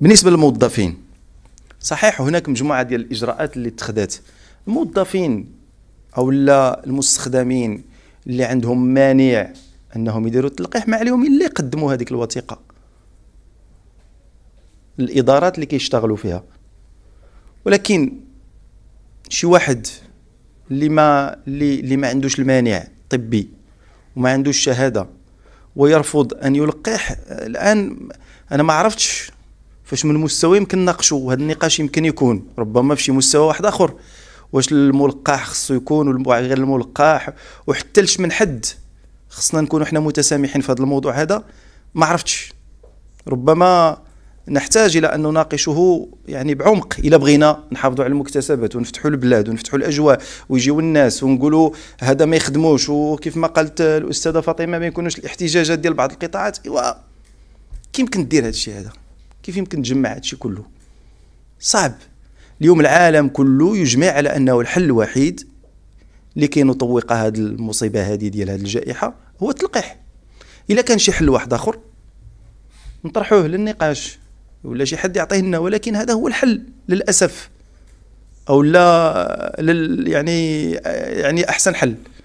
بالنسبه للموظفين صحيح هناك مجموعه ديال الاجراءات اللي اتخذت الموظفين او لا المستخدمين اللي عندهم مانع انهم يديروا التلقيح ما عليهم الا يقدموا هذيك الوثيقه الادارات اللي كيشتغلوا فيها ولكن شي واحد اللي ما اللي, اللي ما عندوش المانع طبي وما عندوش شهاده ويرفض ان يلقح الان انا ما عرفتش فاش من مستوى يمكن نناقشوا وهذا النقاش يمكن يكون ربما في شي مستوى واحد اخر واش الملقاح خصو يكون غير الملقاح وحتى لش من حد خصنا نكونوا حنا متسامحين في هذا الموضوع هذا ما عرفتش ربما نحتاج الى ان نناقشه يعني بعمق الى بغينا نحافظوا على المكتسبات ونفتحوا البلاد ونفتحوا الاجواء ويجيو الناس ونقولوا هذا ما يخدموش وكيف ما قالت الاستاذه فاطمه ما يكونوش الاحتجاجات ديال بعض القطاعات ايوا كيف يمكن دير هذا الشيء هذا كيف يمكن تجمع هذا الشيء كله صعب اليوم العالم كله يجمع على انه الحل الوحيد لكي نطوق هذه المصيبه هذه ديال هذه الجائحه هو التلقيح الا كان شي حل واحد اخر نطرحوه للنقاش ولا شي حد يعطيه لنا ولكن هذا هو الحل للأسف أو لا لل يعني يعني أحسن حل